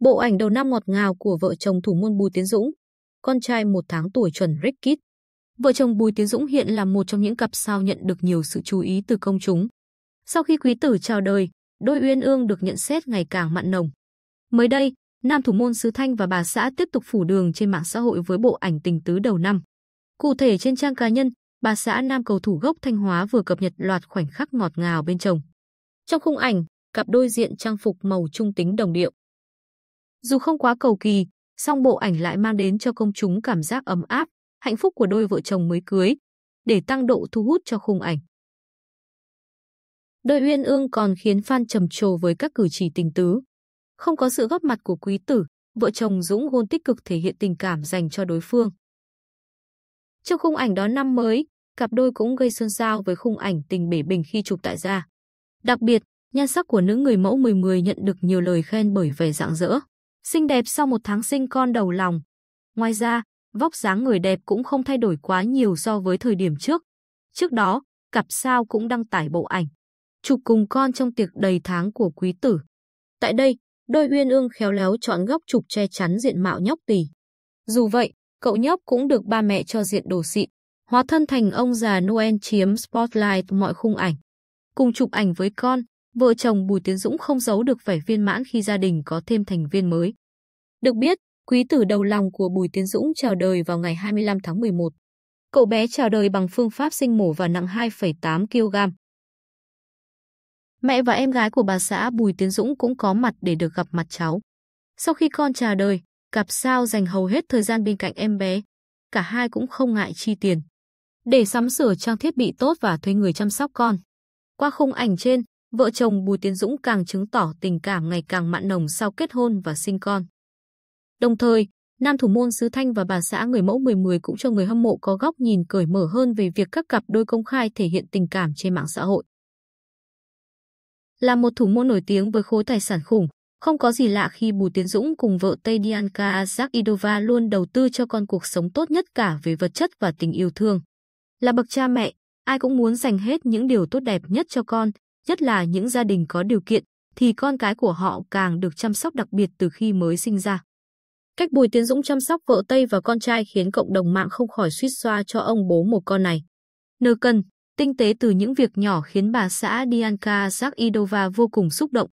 Bộ ảnh đầu năm ngọt ngào của vợ chồng thủ môn Bùi Tiến Dũng, con trai một tháng tuổi chuẩn Rickit. Vợ chồng Bùi Tiến Dũng hiện là một trong những cặp sao nhận được nhiều sự chú ý từ công chúng. Sau khi quý tử chào đời, đôi uyên ương được nhận xét ngày càng mặn nồng. Mới đây, nam thủ môn Sứ Thanh và bà xã tiếp tục phủ đường trên mạng xã hội với bộ ảnh tình tứ đầu năm. Cụ thể trên trang cá nhân, bà xã nam cầu thủ gốc Thanh Hóa vừa cập nhật loạt khoảnh khắc ngọt ngào bên chồng. Trong khung ảnh, cặp đôi diện trang phục màu trung tính đồng điệu. Dù không quá cầu kỳ, song bộ ảnh lại mang đến cho công chúng cảm giác ấm áp, hạnh phúc của đôi vợ chồng mới cưới, để tăng độ thu hút cho khung ảnh. Đôi uyên ương còn khiến fan trầm trồ với các cử chỉ tình tứ. Không có sự góp mặt của quý tử, vợ chồng Dũng hôn tích cực thể hiện tình cảm dành cho đối phương. Trong khung ảnh đón năm mới, cặp đôi cũng gây xôn xao với khung ảnh tình bể bình khi chụp tại gia. Đặc biệt, nhan sắc của nữ người mẫu 10 nhận được nhiều lời khen bởi vẻ rạng rỡ. Xinh đẹp sau một tháng sinh con đầu lòng. Ngoài ra, vóc dáng người đẹp cũng không thay đổi quá nhiều so với thời điểm trước. Trước đó, cặp sao cũng đăng tải bộ ảnh. Chụp cùng con trong tiệc đầy tháng của quý tử. Tại đây, đôi uyên ương khéo léo chọn góc chụp che chắn diện mạo nhóc tỳ. Dù vậy, cậu nhóc cũng được ba mẹ cho diện đồ xịn, hóa thân thành ông già Noel chiếm spotlight mọi khung ảnh. Cùng chụp ảnh với con, Vợ chồng Bùi Tiến Dũng không giấu được vẻ viên mãn khi gia đình có thêm thành viên mới. Được biết, quý tử đầu lòng của Bùi Tiến Dũng chào đời vào ngày 25 tháng 11. Cậu bé chào đời bằng phương pháp sinh mổ và nặng 2,8 kg. Mẹ và em gái của bà xã Bùi Tiến Dũng cũng có mặt để được gặp mặt cháu. Sau khi con chào đời, cặp sao dành hầu hết thời gian bên cạnh em bé. Cả hai cũng không ngại chi tiền. Để sắm sửa trang thiết bị tốt và thuê người chăm sóc con. Qua khung ảnh trên, vợ chồng Bùi Tiến Dũng càng chứng tỏ tình cảm ngày càng mặn nồng sau kết hôn và sinh con. Đồng thời, nam thủ môn Sứ Thanh và bà xã người mẫu 10/10 cũng cho người hâm mộ có góc nhìn cởi mở hơn về việc các cặp đôi công khai thể hiện tình cảm trên mạng xã hội. Là một thủ môn nổi tiếng với khối tài sản khủng, không có gì lạ khi Bùi Tiến Dũng cùng vợ Tây Dianka Zakidova luôn đầu tư cho con cuộc sống tốt nhất cả về vật chất và tình yêu thương. Là bậc cha mẹ, ai cũng muốn dành hết những điều tốt đẹp nhất cho con, nhất là những gia đình có điều kiện, thì con cái của họ càng được chăm sóc đặc biệt từ khi mới sinh ra. Cách Bùi Tiến Dũng chăm sóc vợ Tây và con trai khiến cộng đồng mạng không khỏi suýt xoa cho ông bố một con này. Nơ cần tinh tế từ những việc nhỏ khiến bà xã Dianka Zakidova vô cùng xúc động.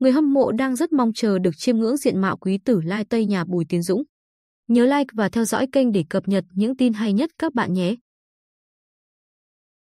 Người hâm mộ đang rất mong chờ được chiêm ngưỡng diện mạo quý tử lai Tây nhà Bùi Tiến Dũng. Nhớ like và theo dõi kênh để cập nhật những tin hay nhất các bạn nhé.